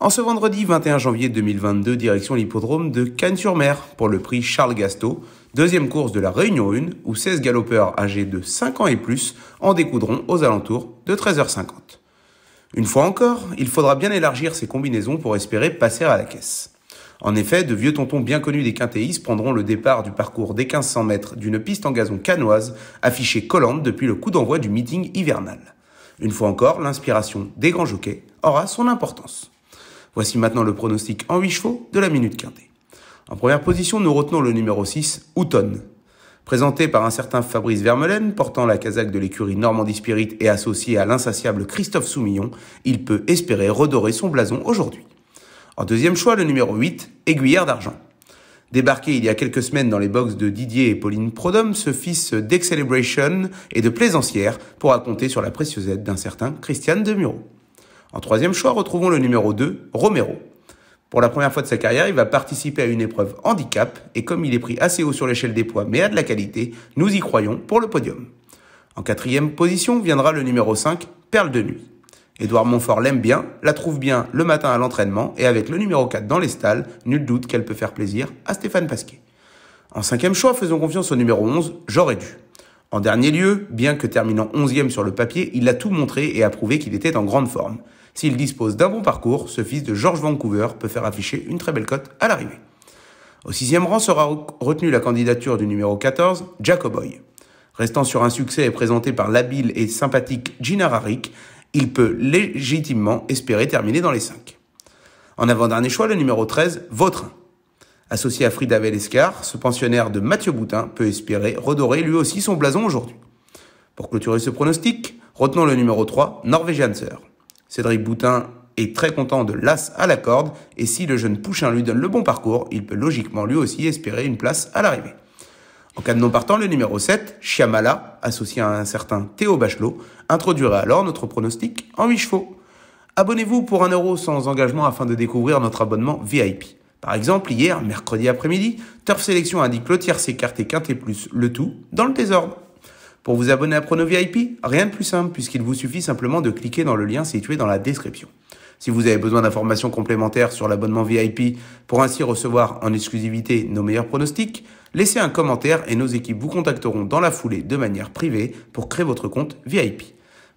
En ce vendredi 21 janvier 2022, direction l'hippodrome de Cannes-sur-Mer pour le prix Charles Gasto, deuxième course de la Réunion 1 où 16 galopeurs âgés de 5 ans et plus en découdront aux alentours de 13h50. Une fois encore, il faudra bien élargir ses combinaisons pour espérer passer à la caisse. En effet, de vieux tontons bien connus des quintéistes prendront le départ du parcours des 1500 mètres d'une piste en gazon canoise affichée collante depuis le coup d'envoi du meeting hivernal. Une fois encore, l'inspiration des grands jockeys aura son importance. Voici maintenant le pronostic en 8 chevaux de la Minute Quintée. En première position, nous retenons le numéro 6, Houton. Présenté par un certain Fabrice Vermeulen, portant la casaque de l'écurie Normandie Spirit et associé à l'insatiable Christophe Soumillon, il peut espérer redorer son blason aujourd'hui. En deuxième choix, le numéro 8, Aiguillère d'Argent. Débarqué il y a quelques semaines dans les box de Didier et Pauline Prodhomme, ce fils d'Excelebration et de plaisancière pourra compter sur la précieuse aide d'un certain Christiane Demuro. En troisième choix, retrouvons le numéro 2, Romero. Pour la première fois de sa carrière, il va participer à une épreuve handicap et comme il est pris assez haut sur l'échelle des poids mais a de la qualité, nous y croyons pour le podium. En quatrième position viendra le numéro 5, Perle de Nuit. Édouard Montfort l'aime bien, la trouve bien le matin à l'entraînement et avec le numéro 4 dans les stalles, nul doute qu'elle peut faire plaisir à Stéphane Pasquet. En cinquième choix, faisons confiance au numéro 11, J'aurais dû. En dernier lieu, bien que terminant 11e sur le papier, il a tout montré et a prouvé qu'il était en grande forme. S'il dispose d'un bon parcours, ce fils de George Vancouver peut faire afficher une très belle cote à l'arrivée. Au sixième rang sera retenue la candidature du numéro 14, Jacoboy. Restant sur un succès et présenté par l'habile et sympathique Gina Rarick, il peut légitimement espérer terminer dans les 5. En avant-dernier choix, le numéro 13, Vautrin. Associé à Frida Velescar, ce pensionnaire de Mathieu Boutin peut espérer redorer lui aussi son blason aujourd'hui. Pour clôturer ce pronostic, retenons le numéro 3, Norwegian Sir. Cédric Boutin est très content de l'as à la corde, et si le jeune Pouchin lui donne le bon parcours, il peut logiquement lui aussi espérer une place à l'arrivée. En cas de non partant, le numéro 7, Chiamala, associé à un certain Théo Bachelot, introduirait alors notre pronostic en 8 chevaux. Abonnez-vous pour 1€ euro sans engagement afin de découvrir notre abonnement VIP. Par exemple, hier, mercredi après-midi, Turf Sélection indique le tiers, écarté, et plus, le tout, dans le désordre. Pour vous abonner à Prono VIP, rien de plus simple puisqu'il vous suffit simplement de cliquer dans le lien situé dans la description. Si vous avez besoin d'informations complémentaires sur l'abonnement VIP pour ainsi recevoir en exclusivité nos meilleurs pronostics, laissez un commentaire et nos équipes vous contacteront dans la foulée de manière privée pour créer votre compte VIP.